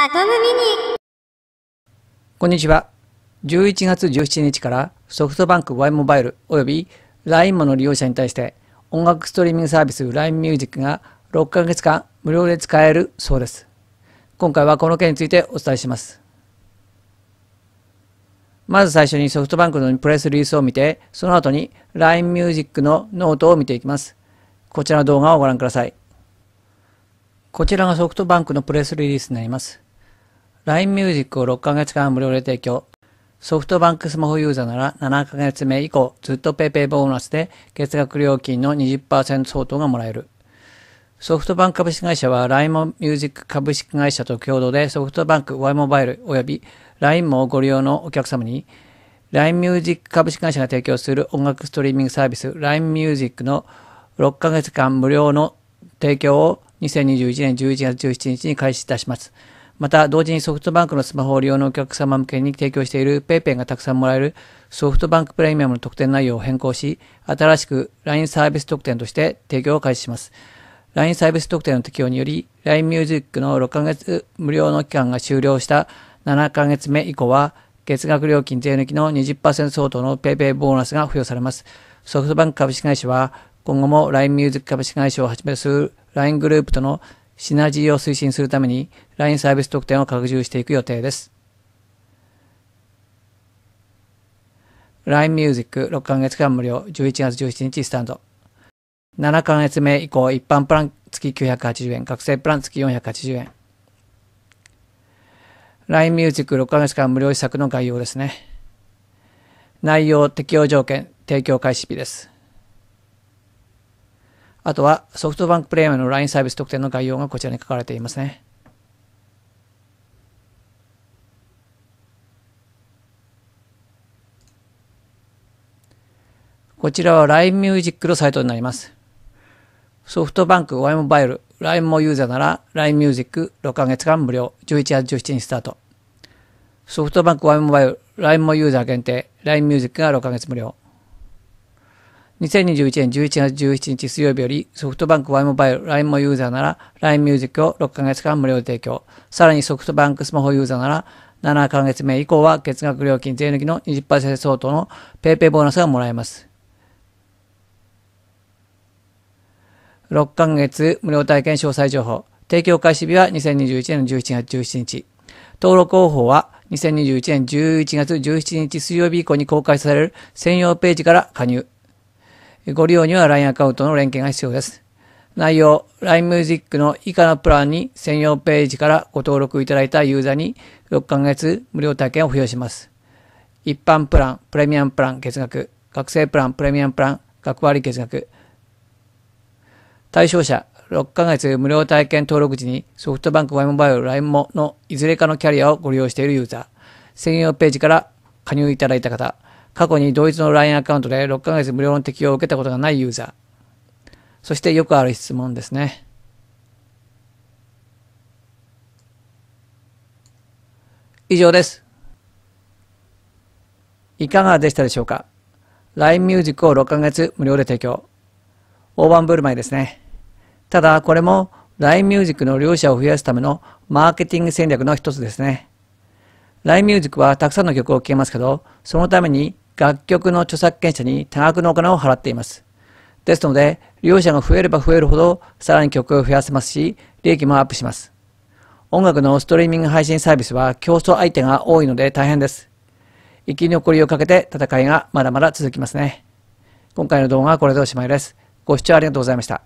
アトムミニこんにちは11月17日からソフトバンク Y モバイルおよび LINE モの利用者に対して音楽ストリーミングサービス LINE ミュージックが6ヶ月間無料で使えるそうです今回はこの件についてお伝えしますまず最初にソフトバンクのプレスリリースを見てその後に LINE ミュージックのノートを見ていきますこちらの動画をご覧くださいこちらがソフトバンクのプレスリリースになります。LINE Music を6ヶ月間無料で提供。ソフトバンクスマホユーザーなら7ヶ月目以降ずっと PayPay ボーナスで月額料金の20%相当がもらえる。ソフトバンク株式会社は LINE ミュージック株式会社と共同でソフトバンク Y モバイル及び LINE もご利用のお客様に LINE ミュージック株式会社が提供する音楽ストリーミングサービス LINE ミュージックの6ヶ月間無料の提供を2021年11月17日に開始いたします。また、同時にソフトバンクのスマホを利用のお客様向けに提供している PayPay がたくさんもらえるソフトバンクプレミアムの特典内容を変更し、新しく LINE サービス特典として提供を開始します。LINE サービス特典の適用により、LINE Music の6ヶ月無料の期間が終了した7ヶ月目以降は、月額料金税抜きの20%相当の PayPay ボーナスが付与されます。ソフトバンク株式会社は、今後も LINE Music 株式会社をはじめとする LINE グループとのシナジーを推進するために LINE サービス特典を拡充していく予定です。LINE Music 6ヶ月間無料11月17日スタンド。7ヶ月目以降一般プラン月980円、学生プラン月480円。LINE Music 6ヶ月間無料施策の概要ですね。内容適用条件、提供開始日です。あとはソフトバンクプレミヤーの LINE サービス特典の概要がこちらに書かれていますね。こちらは LINE ミュージックのサイトになります。ソフトバンクワイモバイル LINE もユーザーなら LINE ミュージック6ヶ月間無料11月17日スタート。ソフトバンクワイモバイル LINE もユーザー限定 LINE ミュージックが6ヶ月無料。2021年11月17日水曜日よりソフトバンク Y モバイル LINE もユーザーなら LINE ミュージックを6ヶ月間無料提供。さらにソフトバンクスマホユーザーなら7ヶ月目以降は月額料金税抜きの20%相当の PayPay ボーナスがもらえます。6ヶ月無料体験詳細情報。提供開始日は2021年の11月17日。登録方法は2021年11月17日水曜日以降に公開される専用ページから加入。ご利用には LINE アカウントの連携が必要です。内容、LINE Music の以下のプランに専用ページからご登録いただいたユーザーに6ヶ月無料体験を付与します。一般プラン、プレミアムプラン、月額、学生プラン、プレミアムプラン、学割月額。対象者、6ヶ月無料体験登録時にソフトバンク Y モバイル LINE ものいずれかのキャリアをご利用しているユーザー、専用ページから加入いただいた方、過去に同一の LINE アカウントで6ヶ月無料の適用を受けたことがないユーザー。そしてよくある質問ですね。以上です。いかがでしたでしょうか ?LINE Music を6ヶ月無料で提供。大盤振る舞いですね。ただ、これも LINE Music の利用者を増やすためのマーケティング戦略の一つですね。LINE Music はたくさんの曲を聴けますけど、そのために楽曲の著作権者に多額のお金を払っています。ですので、利用者が増えれば増えるほど、さらに曲を増やせますし、利益もアップします。音楽のストリーミング配信サービスは競争相手が多いので大変です。生き残りをかけて戦いがまだまだ続きますね。今回の動画はこれでおしまいです。ご視聴ありがとうございました。